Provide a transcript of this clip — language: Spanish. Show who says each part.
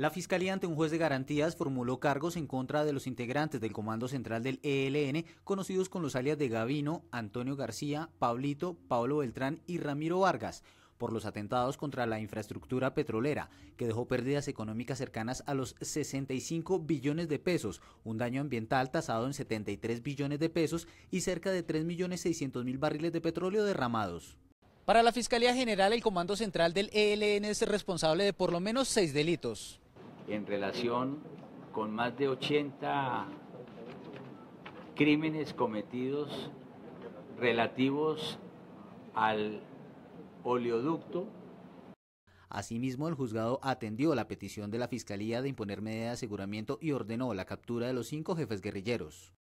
Speaker 1: La Fiscalía
Speaker 2: ante un juez de garantías formuló cargos en contra de los integrantes del Comando Central del ELN, conocidos con los alias de Gavino, Antonio García, Pablito, Pablo Beltrán y Ramiro Vargas por los atentados contra la infraestructura petrolera, que dejó pérdidas económicas cercanas a los 65 billones de pesos, un daño ambiental tasado en 73 billones de pesos y cerca de 3.600.000 barriles de petróleo derramados. Para la Fiscalía General, el Comando Central del ELN es responsable de por lo menos seis delitos
Speaker 3: en relación con más de 80 crímenes cometidos relativos al oleoducto
Speaker 2: Asimismo, el juzgado atendió la petición de la Fiscalía de imponer medidas de aseguramiento y ordenó la captura de los cinco jefes guerrilleros.